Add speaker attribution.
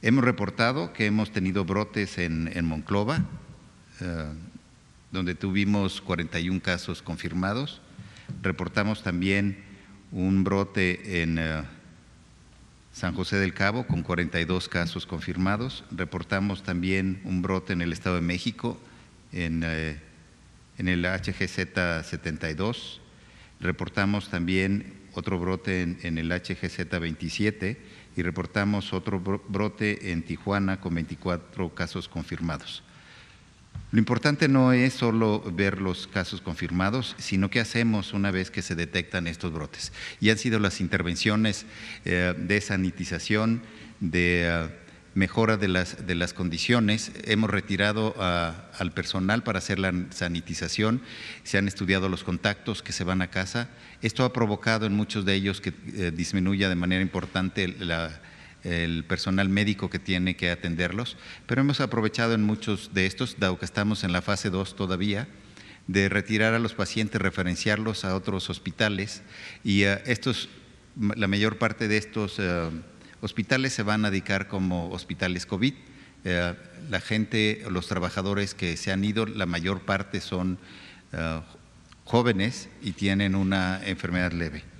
Speaker 1: Hemos reportado que hemos tenido brotes en, Monclova, eh, donde tuvimos 41 casos confirmados. Reportamos también un brote en eh, San José del Cabo con 42 casos confirmados. Reportamos también un brote en el Estado de México, en, eh, en el HGZ 72. Reportamos también otro brote en, el HGZ27 y reportamos otro brote en Tijuana con 24 casos confirmados. Lo importante no es solo ver los casos confirmados, sino qué hacemos una vez que se detectan estos brotes. Y han sido las intervenciones eh, de sanitización, de mejora de las, de las condiciones, hemos retirado ah, al personal para hacer la sanitización, se han estudiado los contactos que se van a casa. Esto ha provocado en muchos de ellos que eh, disminuya de manera importante el personal médico que tiene que atenderlos, pero hemos aprovechado en muchos de estos, dado que estamos en la fase 2 todavía, de retirar a los pacientes, referenciarlos a otros hospitales y ah, estos, la mayor parte de estos... Ah, hospitales se van a dedicar como hospitales COVID. Eh, la gente, los trabajadores que se han ido, la mayor parte son eh, jóvenes y tienen una enfermedad leve.